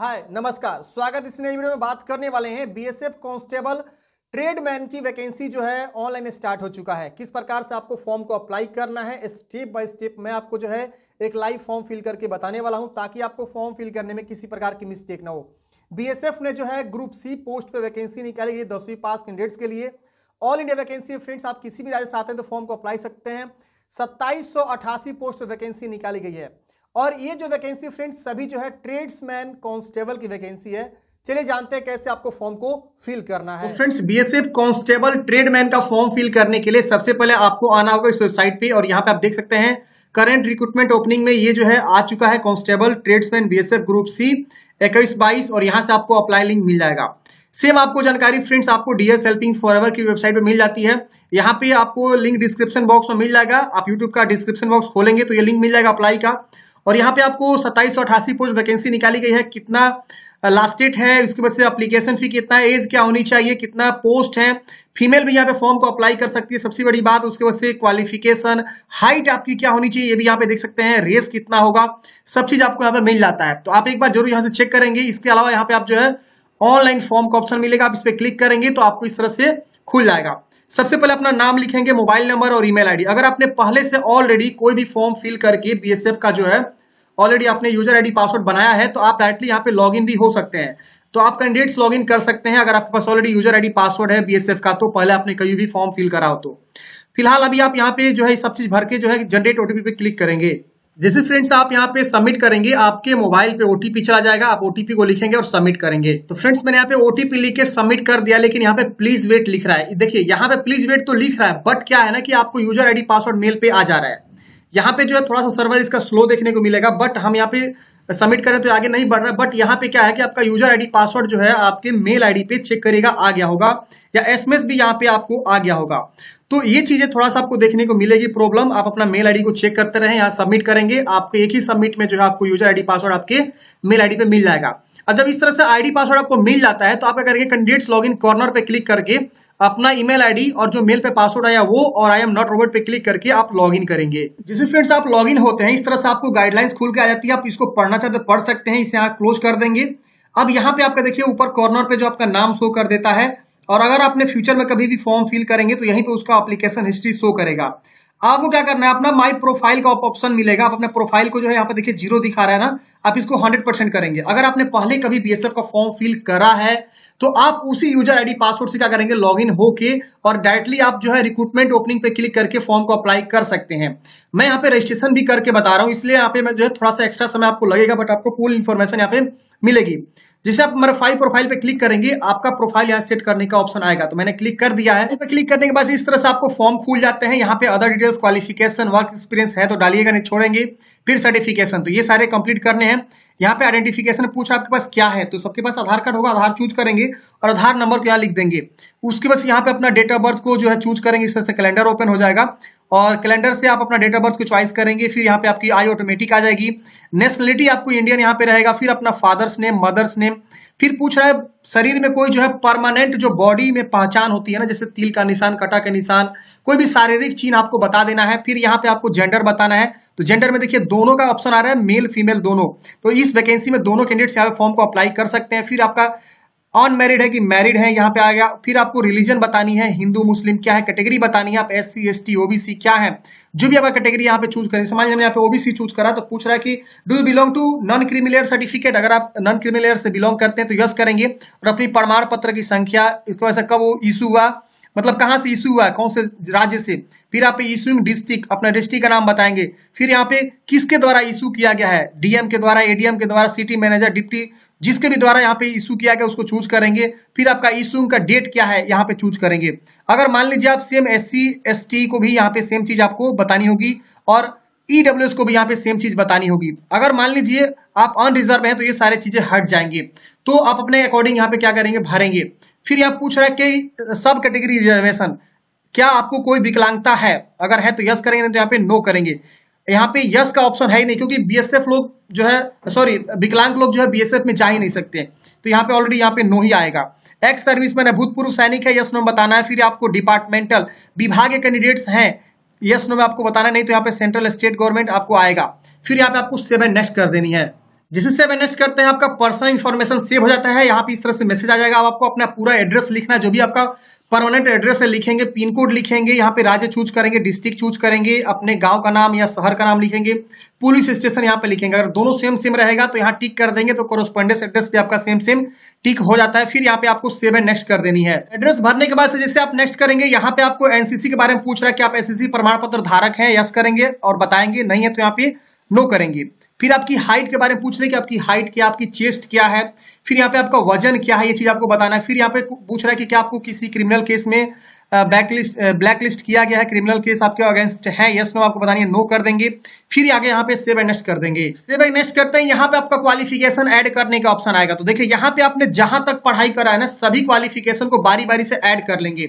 हाय नमस्कार स्वागत इस नई वीडियो में बात करने वाले हैं बीएसएफ कांस्टेबल ट्रेडमैन की वैकेंसी जो है ऑनलाइन स्टार्ट हो चुका है किस प्रकार से आपको फॉर्म को अप्लाई करना है स्टेप बाय स्टेप मैं आपको जो है एक लाइव फॉर्म फिल करके बताने वाला हूं ताकि आपको फॉर्म फिल करने में किसी प्रकार की मिस्टेक ना हो बीएसएफ ने जो है ग्रुप सी पोस्ट पर वैकेंसी निकाली गई दसवीं पास कैंडिडेट्स के लिए ऑल इंडिया वैकेंसी फ्रेंड्स आप किसी भी राज्य से आते हैं तो फॉर्म को अप्लाई सकते हैं सत्ताईस पोस्ट पर वैकेंसी निकाली गई है और ये जो वैकेंसी फ्रेंड्स सभी जो है ट्रेड्समैन कांस्टेबल की वैकेंसी है चलिए जानते हैं कैसे आपको फॉर्म को फिल करना है फ्रेंड्स बीएसएफ कांस्टेबल ट्रेडमैन का फॉर्म फिल करने के लिए सबसे पहले आपको आना होगा इस वेबसाइट पे और यहाँ पे आप देख सकते हैं करंट रिक्रूटमेंट ओपनिंग में ये जो है आ चुका है constable tradesman BSF group C इक्कीस बाईस और यहाँ से आपको अप्लाई लिंक मिल जाएगा सेम आपको जानकारी फ्रेंड्स आपको डीएस हेल्पिंग फॉर एवर की वेबसाइट पर मिल जाती है यहाँ पे आपको लिंक डिस्क्रिप्शन बॉक्स में मिल जाएगा आप यूट्यूब का डिस्क्रिप्शन बॉक्स खोलेंगे तो ये लिंक मिल जाएगा अप्लाई का और यहाँ पे आपको सत्ताईस सौ अठासी पोस्ट वैकेंसी निकाली गई है कितना लास्ट डेट है उसके बाद से अप्लीकेशन फी कितना एज क्या होनी चाहिए कितना पोस्ट है फीमेल भी यहाँ पे फॉर्म को अप्लाई कर सकती है सबसे बड़ी बात उसके बाद से क्वालिफिकेशन हाइट आपकी क्या होनी चाहिए ये भी यहाँ पे देख सकते हैं रेस कितना होगा सब चीज आपको यहाँ पे मिल जाता है तो आप एक बार जरूर यहाँ से चेक करेंगे इसके अलावा यहाँ पे आप जो है ऑनलाइन फॉर्म का ऑप्शन मिलेगा आप इस पर क्लिक करेंगे तो आपको इस तरह से खुल जाएगा सबसे पहले अपना नाम लिखेंगे मोबाइल नंबर और ईमेल आईडी अगर आपने पहले से ऑलरेडी कोई भी फॉर्म फिल करके बीएसएफ का जो है ऑलरेडी आपने यूजर आईडी पासवर्ड बनाया है तो आप डायरेक्टली यहाँ पे लॉग भी हो सकते हैं तो आप कैंडिडेट्स लॉग कर सकते हैं अगर आपके पास ऑलरेडी यूजर आई पासवर्ड है बीएसएफ का तो पहले आपने कहीं भी फॉर्म फिल करा हो तो फिलहाल अभी आप यहाँ पे जो है सब चीज भर के जो है जनरेट ओटीपी पे क्लिक करेंगे जैसे फ्रेंड्स आप यहाँ पे सबमिट करेंगे आपके मोबाइल पे ओटीपी चला जाएगा आप ओटीपी को लिखेंगे और सबमिट करेंगे तो फ्रेंड्स मैंने यहाँ पे ओटीपी लिख के सबमिट कर दिया लेकिन यहाँ पे प्लीज वेट लिख रहा है देखिए यहाँ पे प्लीज वेट तो लिख रहा है बट क्या है ना कि आपको यूजर आईडी पासवर्ड मेल पे आ जा रहा है यहाँ पे जो है थोड़ा सा सर्वर इसका स्लो देखने को मिलेगा बट हम यहाँ पे सबमिट करें तो आगे नहीं बढ़ रहा बट यहाँ पे क्या है कि आपका यूजर डी पासवर्ड जो है आपके मेल डी पे चेक करेगा आ गया होगा या एस भी यहाँ पे आपको आ गया होगा तो ये चीजें थोड़ा सा आपको देखने को मिलेगी प्रॉब्लम आप अपना मेल आईडी को चेक करते रहे यहाँ सबमिट करेंगे आपके एक ही सबमिट में जो है आपको यूजर आईडी पासवर्ड आपके मेल आईडी पे मिल जाएगा अब जब इस तरह से आईडी पासवर्ड आपको मिल जाता है तो आप क्या करेंगे कैंडिडेट्स लॉगिन कॉर्नर पे क्लिक करके अपना ईमेल आईडी और जो मेल पे पासवर्ड आया वो और आई एम नॉट रोबोट पे क्लिक करके आप लॉगिन करेंगे जिसे फ्रेंड्स आप लॉगिन होते हैं इस तरह से आपको गाइडलाइंस खुल के आ जाती है आप इसको पढ़ना चाहते पढ़ सकते हैं इसे यहाँ क्लोज कर देंगे अब यहाँ पे आपका देखिए ऊपर कॉर्नर पे जो आपका नाम शो कर देता है और अगर आपने फ्यूचर में कभी भी फॉर्म फिल करेंगे तो यहीं पे उसका एप्लीकेशन हिस्ट्री शो करेगा आपको क्या करना है अपना माई प्रोफाइल का ऑप्शन मिलेगा आप अपने प्रोफाइल को जो है यहाँ पे देखिए जीरो दिखा रहा है ना आप इसको 100 परसेंट करेंगे अगर आपने पहले कभी बीएसएफ का फॉर्म फिल करा है तो आप उसी यूजर आईडी पासवर्ड से क्या करेंगे लॉग इन होके और डायरेक्टली आप जो है रिक्रूटमेंट ओपनिंग पे क्लिक करके फॉर्म को अप्लाई कर सकते हैं मैं यहाँ पे रजिस्ट्रेशन भी करके बता रहा हूँ इसलिए यहाँ पे मैं जो है थोड़ा सा एक्स्ट्रा समय आपको लगेगा बट आपको फुल इन्फॉर्मेशन यहाँ पे मिलेगी जैसे आप मेरे फाइल प्रोफाइल पे क्लिक करेंगे आपका प्रोफाइल यहाँ सेट करने का ऑप्शन आएगा तो मैंने क्लिक कर दिया है पे क्लिक करने के बाद इस तरह से आपको फॉर्म खुल जाते हैं यहाँ पे other details qualification work experience है तो डालिएगा नहीं छोड़ेंगे फिर सर्टिफिकेशन तो ये सारे कंप्लीट करने हैं यहाँ पे आइडेंटिफिकेशन पूछा आपके पास क्या है तो सबके पास आधार कार्ड होगा आधार चूज करेंगे और आधार नंबर को यहाँ लिख देंगे उसके बाद यहाँ पे अपना डेट ऑफ बर्थ को जो है चूज करेंगे इस तरह से कैलेंडर ओपन हो जाएगा और कैलेंडर से आप अपना डेट ऑफ बर्थ को चॉइस करेंगे फिर यहाँ पे आपकी आई ऑटोमेटिक आ जाएगी नेशनलिटी आपको इंडियन यहाँ पे रहेगा फिर अपना फादर्स नेम मदर्स नेम फिर पूछ रहा है शरीर में कोई जो है परमानेंट जो बॉडी में पहचान होती है ना जैसे तिल का निशान कटा का निशान कोई भी शारीरिक चिन्ह आपको बता देना है फिर यहाँ पे आपको जेंडर बताना है तो जेंडर में देखिए दोनों का ऑप्शन आ रहा है मेल फीमेल दोनों तो इस वैकेंसी में दोनों कैंडिडेट्स यहाँ पे फॉर्म को अप्लाई कर सकते हैं फिर आपका अनमेरिड है कि मैरिड है यहाँ पे आ गया फिर आपको रिलीजन बतानी है हिंदू मुस्लिम क्या है कैटेगरी बतानी है आप S C S T OBC क्या है जो भी आपका कैटेगरी यहाँ पे चूज करें समाज हमने यहाँ पे ओबीसी चूज करा तो पूछ रहा है कि do you belong to non creamy layer certificate अगर आप नॉन क्रिमिलेयर से बिलोंग करते हैं तो यस करेंगे और अपनी प्रमाण पत्र की संख्या इसको ऐसा कब इशू हुआ मतलब कहाँ से इशू हुआ है कौन से राज्य से फिर यहाँ पे इशूइंग डिस्ट्रिक्ट अपना डिस्ट्रिक्ट का नाम बताएंगे फिर यहाँ पे किसके द्वारा इशू किया गया है डीएम के द्वारा एडीएम के द्वारा सिटी मैनेजर डिप्टी जिसके भी द्वारा यहाँ पे इशू किया गया उसको चूज करेंगे फिर आपका इशूइंग का डेट क्या है यहाँ पे चूज करेंगे अगर मान लीजिए आप सेम एस सी को भी यहाँ पे सेम चीज आपको बतानी होगी और ई e को भी यहाँ पे सेम चीज बतानी होगी अगर मान लीजिए आप अनरिजर्व हैं तो ये सारे चीजें हट जाएंगे तो आप अपने अकॉर्डिंग यहाँ पे क्या करेंगे भरेंगे फिर यहाँ पूछ रहा है कि सब कैटेगरी रिजर्वेशन क्या आपको कोई विकलांगता है अगर है तो यस करेंगे नहीं तो यहाँ पे नो करेंगे यहाँ पे यस का ऑप्शन है ही नहीं क्योंकि बीएसएफ लोग जो है सॉरी विकलांग लोग जो है बीएसएफ में जा ही नहीं सकते तो यहाँ पे ऑलरेडी यहाँ पे नो ही आएगा एक्स सर्विस मैन भूतपूर्व सैनिक है यस नो बताना है फिर आपको डिपार्टमेंटल विभागीय कैंडिडेट्स हैं यस नो में आपको बताना नहीं तो यहाँ पे सेंट्रल स्टेट गवर्नमेंट आपको आएगा फिर यहाँ पे आपको सेवन नेक्स्ट कर देनी है जिससे आप एनएस करते हैं आपका पर्सनल इन्फॉर्मेशन सेव हो जाता है यहाँ पे इस तरह से मैसेज आ जाएगा अब आपको अपना पूरा एड्रेस लिखना है जो भी आपका परमानेंट एड्रेस है लिखेंगे पिन कोड लिखेंगे यहाँ पे राज्य चूज करेंगे डिस्ट्रिक्ट चूज करेंगे अपने गांव का नाम या शहर का नाम लिखेंगे पुलिस स्टेशन यहाँ पे लिखेंगे अगर दोनों सेम सेम रहेगा तो यहाँ टिक कर देंगे तो कोरोस्पोंडेंस एड्रेस पे आपका सेम सेम टिक हो जाता है फिर यहाँ पे आपको सेव एंड नेक्स्ट कर देनी है एड्रेस भरने के बाद से जैसे आप नेक्स्ट करेंगे यहाँ पे आपको एनसीसी के बारे में पूछ रहा है कि आप एनसीसी प्रमाण पत्र धारक है यस करेंगे और बताएंगे नहीं है तो यहाँ पे नो करेंगे फिर आपकी हाइट के बारे में पूछ रहे हैं कि आपकी हाइट क्या आपकी चेस्ट क्या है फिर यहाँ पे आपका वजन क्या है ये चीज़ आपको बताना है फिर यहाँ पे पूछ रहा है कि क्या आपको किसी क्रिमिनल केस में बैकलिस्ट ब्लैकलिस्ट किया गया है क्रिमिनल केस आपके अगेंस्ट है यस नो आपको बतानी है नो कर देंगे फिर आगे यहाँ पे सेव एंड नेक्स्ट कर देंगे सेव एंड नेक्स्ट करते हैं यहाँ पे आपका क्वालिफिकेशन ऐड करने का ऑप्शन आएगा तो देखिए यहाँ पे आपने जहां तक पढ़ाई करा है ना सभी क्वालिफिकेशन को बारी बारी से ऐड कर लेंगे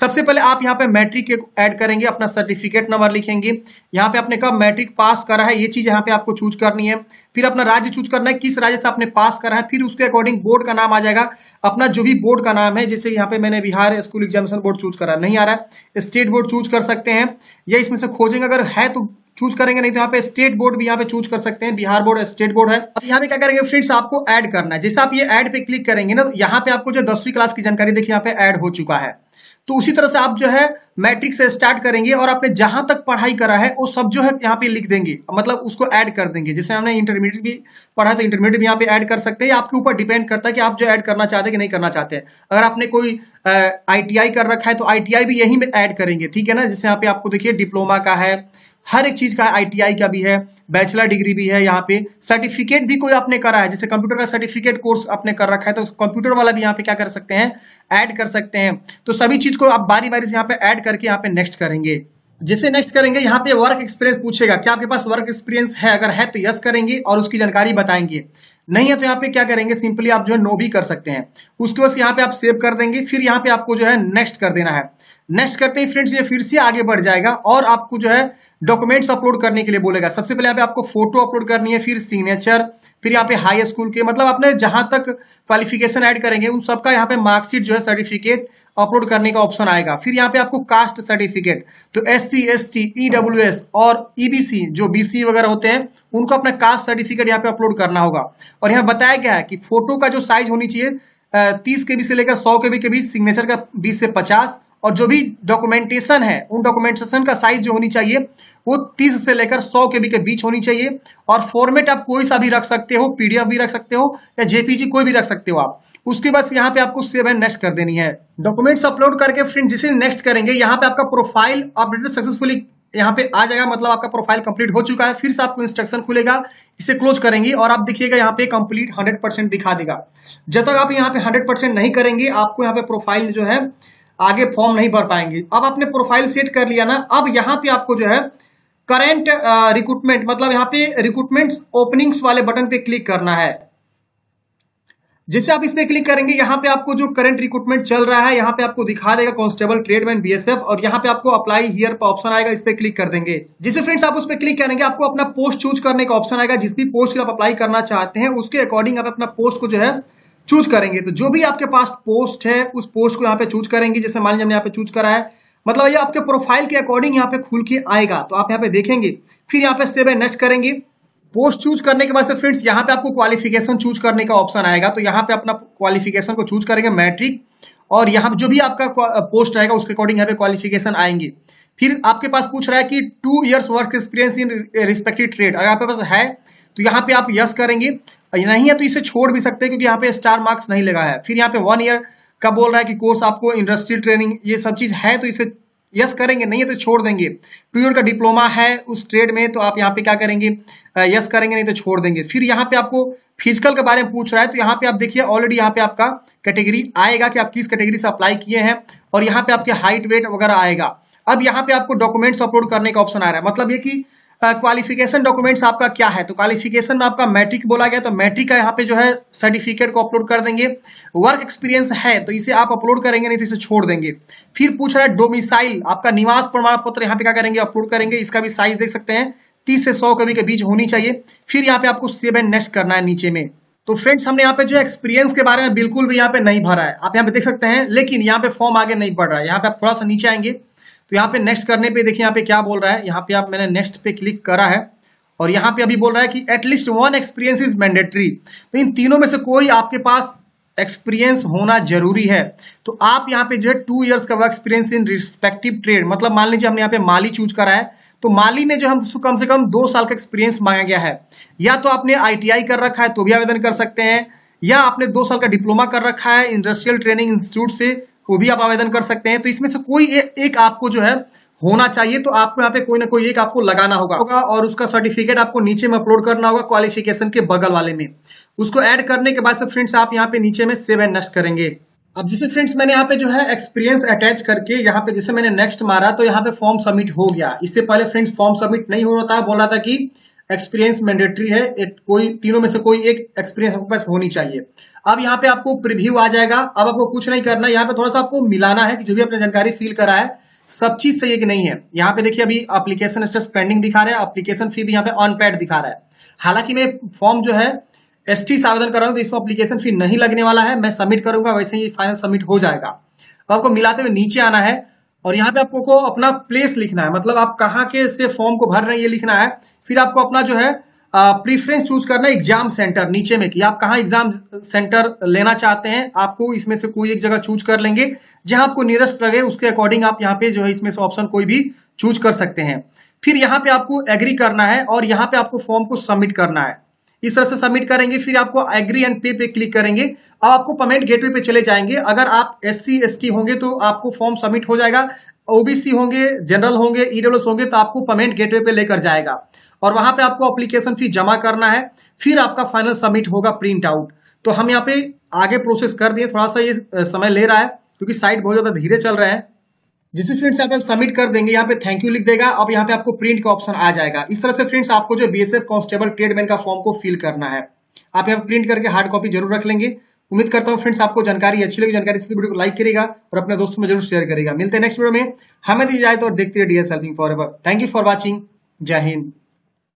सबसे पहले आप यहाँ पे मैट्रिक ऐड करेंगे अपना सर्टिफिकेट नंबर लिखेंगे यहाँ पे आपने कब मैट्रिक पास करा है ये चीज यहाँ पे आपको चूज करनी है फिर अपना राज्य चूज करना है किस राज्य से आपने पास करा है फिर उसके अकॉर्डिंग बोर्ड का नाम आ जाएगा अपना जो भी बोर्ड का नाम है जैसे यहाँ पे मैंने Bihar school examination board choose करा नहीं आ रहा है स्टेट बोर्ड चूज कर सकते हैं या इसमें से खोजेंगे अगर है तो चूज करेंगे नहीं तो यहाँ पे स्टेट बोर्ड भी यहाँ पे चूज कर सकते हैं बिहार बोर्ड स्टेट बोर्ड है अब यहाँ पे क्या करेंगे फ्रेंड्स आपको ऐड करना है जैसे आप ये ऐड पे क्लिक करेंगे ना तो यहाँ पे आपको जो दसवीं क्लास की जानकारी देखिए यहाँ पे ऐड हो चुका है तो उसी तरह से आप जो है मैट्रिक से स्टार्ट करेंगे और आपने जहां तक पढ़ाई करा है वो सब जो है यहाँ पे लिख देंगे मतलब उसको ऐड कर देंगे जैसे हमने इंटरमीडिएट भी पढ़ा है तो इंटरमीडिएट भी यहाँ पे ऐड कर सकते हैं आपके ऊपर डिपेंड करता है कि आप जो ऐड करना चाहते हैं कि नहीं करना चाहते हैं अगर आपने कोई आई कर रखा है तो आई भी यही में ऐड करेंगे ठीक है ना जैसे यहाँ पे आपको देखिए डिप्लोमा का है हर एक चीज़ का है आई का भी है बैचलर डिग्री भी है यहाँ पे सर्टिफिकेट भी कोई आपने करा है जैसे कंप्यूटर का सर्टिफिकेट कोर्स आपने कर रखा है तो कंप्यूटर वाला भी यहाँ पे क्या कर सकते हैं ऐड कर सकते हैं तो सभी चीज़ को आप बारी बारी से यहाँ पे ऐड करके यहाँ पे नेक्स्ट करेंगे जैसे नेक्स्ट करेंगे यहाँ पे वर्क एक्सपीरियंस पूछेगा क्या आपके पास वर्क एक्सपीरियंस है अगर है तो यस करेंगे और उसकी जानकारी बताएंगे नहीं है तो यहाँ पे क्या करेंगे सिंपली आप जो है नो भी कर सकते हैं उसके बाद यहाँ पे आप सेव कर देंगे फिर यहाँ पे आपको जो है नेक्स्ट कर देना है नेक्स्ट करते हैं फ्रेंड्स ये फिर से आगे बढ़ जाएगा और आपको जो है डॉक्यूमेंट्स अपलोड करने के लिए बोलेगा सबसे पहले यहाँ पे आपको फोटो अपलोड करनी है फिर सिग्नेचर फिर यहाँ पे हाई स्कूल के मतलब आपने जहां तक क्वालिफिकेशन ऐड करेंगे उन सबका यहाँ पे मार्कशीट जो है सर्टिफिकेट अपलोड करने का ऑप्शन आएगा फिर यहाँ पे आपको कास्ट सर्टिफिकेट तो S C S T E W S और सी e जो बीसी वगैरह होते हैं उनको अपना कास्ट सर्टिफिकेट यहाँ पे अपलोड करना होगा और यहाँ बताया गया है कि फोटो का जो साइज होनी चाहिए तीस के बी से लेकर सौ के के बीच सिग्नेचर का बीस से पचास और जो भी डॉक्यूमेंटेशन है उन डॉक्यूमेंटेशन का साइज जो होनी चाहिए वो 30 से लेकर 100 के बी के बीच होनी चाहिए और फॉर्मेट आप कोई सा भी रख सकते हो पीडीएफ भी रख सकते हो या जेपीजी कोई भी रख सकते हो आप उसके बाद यहाँ पे आपको सेव एंड नेक्स्ट कर देनी है डॉक्यूमेंट्स अपलोड करके फ्रेंड जिसे नेक्स्ट करेंगे यहाँ पे आपका प्रोफाइल अपडेट सक्सेसफुली यहाँ पे आ जाएगा मतलब आपका प्रोफाइल कंप्लीट हो चुका है फिर से आपको इंस्ट्रक्शन खुलेगा इसे क्लोज करेंगे और आप देखिएगा यहाँ पे कंप्लीट 100 परसेंट दिखा देगा जब तक आप यहाँ पे 100 परसेंट नहीं करेंगे आपको यहाँ पे प्रोफाइल जो है आगे फॉर्म नहीं भर पाएंगे अब आपने प्रोफाइल सेट कर लिया ना अब यहाँ पे आपको जो है करेंट रिक्रूटमेंट मतलब यहाँ पे रिक्रूटमेंट ओपनिंग्स वाले बटन पे क्लिक करना है जैसे आप इस पे क्लिक करेंगे यहाँ पे आपको जो करंट रिक्रूटमेंट चल रहा है यहाँ पे आपको दिखा देगा कांस्टेबल ट्रेडमैन बीएसएफ और यहाँ पे आपको अप्लाई हियर पर ऑप्शन आएगा इस पे क्लिक कर देंगे जिसे फ्रेंड्स आप उस पर क्लिक करेंगे आपको अपना पोस्ट चूज करने का ऑप्शन आएगा जिस भी पोस्ट के आप अप्लाई करना चाहते हैं उसके अकॉर्डिंग आप अपना पोस्ट को जो है चूज करेंगे तो जो भी आपके पास पोस्ट है उस पोस्ट को यहाँ पे चूज करेंगे जैसे मान लीजिए हमने यहाँ पे चूज करा है मतलब ये आपके प्रोफाइल के अकॉर्डिंग यहाँ पे खुल के आएगा तो आप यहाँ पे देखेंगे फिर यहाँ पे सेवे नेक्स्ट करेंगे पोस्ट चूज करने के बाद से फ्रेंड्स यहाँ पे आपको क्वालिफिकेशन चूज करने का ऑप्शन आएगा तो यहाँ पे अपना क्वालिफिकेशन को चूज करेंगे मैट्रिक और यहाँ जो भी आपका पोस्ट रहेगा उसके अकॉर्डिंग यहाँ पे क्वालिफिकेशन आएंगे फिर आपके पास पूछ रहा है कि two years work experience in respective trade अगर आपके पास है तो यहाँ पे आप यस करेंगे नहीं है तो इसे छोड़ भी सकते हैं क्योंकि यहाँ पे स्टार मार्क्स नहीं लगा है फिर यहाँ पे वन ईयर का बोल रहा है कि कोर्स आपको इंडस्ट्रियल ट्रेनिंग ये सब चीज़ है तो इसे यस करेंगे नहीं है तो छोड़ देंगे टू ईयर का डिप्लोमा है उस ट्रेड में तो आप यहाँ पे क्या करेंगे यस करेंगे नहीं तो छोड़ देंगे फिर यहाँ पे आपको फिजिकल के बारे में पूछ रहा है तो यहाँ पे आप देखिए ऑलरेडी यहाँ पे आपका कैटेगरी आएगा कि आप किस कैटेगरी से अप्लाई किए हैं और यहाँ पे आपके हाइट वेट वगैरह आएगा अब यहाँ पे आपको डॉक्यूमेंट्स अपलोड करने का ऑप्शन आ रहा है मतलब ये कि क्वालिफिकेशन डॉक्यूमेंट्स आपका क्या है तो क्वालिफिकेशन में आपका मैट्रिक बोला गया तो मैट्रिक का यहाँ पे जो है सर्टिफिकेट को अपलोड कर देंगे वर्क एक्सपीरियंस है तो इसे आप अपलोड करेंगे नहीं तो इसे छोड़ देंगे फिर पूछ रहा है डोमिसाइल आपका निवास प्रमाण पत्र यहाँ पे क्या करेंगे अपलोड करेंगे इसका भी साइज देख सकते हैं तीस से सौ कभी के बीच होनी चाहिए फिर यहाँ पे आपको सेव एंड नेक्स्ट करना है नीचे में तो फ्रेंड्स हमने यहाँ पे जो एक्सपीरियंस के बारे में बिल्कुल भी यहाँ पे नहीं भरा है आप यहाँ पे देख सकते हैं लेकिन यहाँ पे फॉर्म आगे नहीं बढ़ रहा है यहाँ पे आप थोड़ा सा नीचे आएंगे तो यहाँ पे नेक्स्ट करने पे देखिए यहाँ पे क्या बोल रहा है यहाँ पे आप मैंने नेक्स्ट पे क्लिक करा है और यहाँ पे अभी बोल रहा है कि at least one experience is mandatory तो इन तीनों में से कोई आपके पास एक्सपीरियंस होना जरूरी है तो आप यहाँ पे जो है टू ईयर्स का work experience in respective trade मतलब मान लीजिए हमने यहाँ पे माली चूज करा है तो माली में जो हम उसको कम से कम दो साल का एक्सपीरियंस मांगा गया है या तो आपने आई कर रखा है तो भी आवेदन कर सकते हैं या आपने दो साल का डिप्लोमा कर रखा है इंडस्ट्रियल ट्रेनिंग इंस्टीट्यूट से वो भी आप आवेदन कर सकते हैं तो इसमें से कोई ए, एक आपको जो है होना चाहिए तो आपको यहाँ पे कोई ना कोई एक आपको लगाना होगा होगा और उसका सर्टिफिकेट आपको नीचे में अपलोड करना होगा क्वालिफिकेशन के बगल वाले में उसको ऐड करने के बाद से फ्रेंड्स आप यहाँ पे नीचे में सेव एंड नेक्स्ट करेंगे अब जैसे फ्रेंड्स मैंने यहाँ पे जो है एक्सपीरियंस अटैच करके यहाँ पे जैसे मैंने नेक्स्ट मारा तो यहाँ पे फॉर्म सबमिट हो गया इससे पहले फ्रेंड्स फॉर्म सबमिट नहीं हो रहा था बोल रहा था कि एक्सपीरियंस मैंडेटरी है एक कोई तीनों में से कोई एक एक्सपीरियंस आपके पास होनी चाहिए अब यहाँ पे आपको प्रिव्यू आ जाएगा अब आपको कुछ नहीं करना यहाँ पे थोड़ा सा आपको मिलाना है कि जो भी आपने जानकारी फिल करा है सब चीज सही है कि नहीं है यहाँ पे देखिए अभी एप्लीकेशन स्टेस पेंडिंग दिखा रहा है एप्लीकेशन फी भी यहाँ पे ऑनपैड दिखा रहा है हालांकि मैं फॉर्म जो है एस टी से आवेदन कर रहा हूँ तो इसमें एप्लीकेशन फी नहीं लगने वाला है मैं सबमिट करूंगा वैसे ही फाइनल सबमिट हो जाएगा अब आपको मिलाते हुए नीचे आना है और यहाँ पे आपको अपना प्लेस लिखना है मतलब आप कहाँ के से फॉर्म को भर रहे हैं ये लिखना है फिर आपको अपना जो है प्रीफरेंस चूज करना एग्जाम सेंटर नीचे में कि आप कहाँ एग्जाम सेंटर लेना चाहते हैं आपको इसमें से कोई एक जगह चूज कर लेंगे जहां आपको नियरस्ट लगे उसके अकॉर्डिंग आप यहाँ पे जो है इसमें से ऑप्शन कोई भी चूज कर सकते हैं फिर यहाँ पे आपको एग्री करना है और यहाँ पे आपको फॉर्म को सबमिट करना है इस तरह से सबमिट करेंगे फिर आपको एग्री एंड पे पे क्लिक करेंगे अब आपको पेमेंट गेटवे पे चले जाएंगे अगर आप एस सी होंगे तो आपको फॉर्म सबमिट हो जाएगा ओबीसी होंगे जनरल होंगे ईडब्ल्यूएस e होंगे तो आपको पेमेंट गेटवे पे लेकर जाएगा और वहां पे आपको एप्लीकेशन फी जमा करना है फिर आपका फाइनल सबमिट होगा प्रिंट आउट तो हम यहाँ पे आगे प्रोसेस कर दिए थोड़ा सा ये समय ले रहा है क्योंकि साइट बहुत ज़्यादा धीरे चल रहा है जिसे फ्रेंड्स आप सबमिट कर देंगे यहाँ पे थैंक यू लिख देगा अब यहाँ पे आपको प्रिंट का ऑप्शन आ जाएगा इस तरह से फ्रेंड्स आपको जो एफ कांस्टेबल ट्रेडमैन का फॉर्म को फिल करना है आप यहाँ प्रिंट करके हार्ड कॉपी जरूर रख लेंगे उम्मीद करता हूँ फ्रेंड्स आपको जानकारी अच्छी लगी जानकारी वीडियो को लाइक करेगा और अपने दोस्तों में जरूर शेयर करेगा मिलते हैं नेक्स्ट वीडियो में हमें दी जाए तो देखते रहिए सेल्फिंग for ever thank you for watching जय हिंद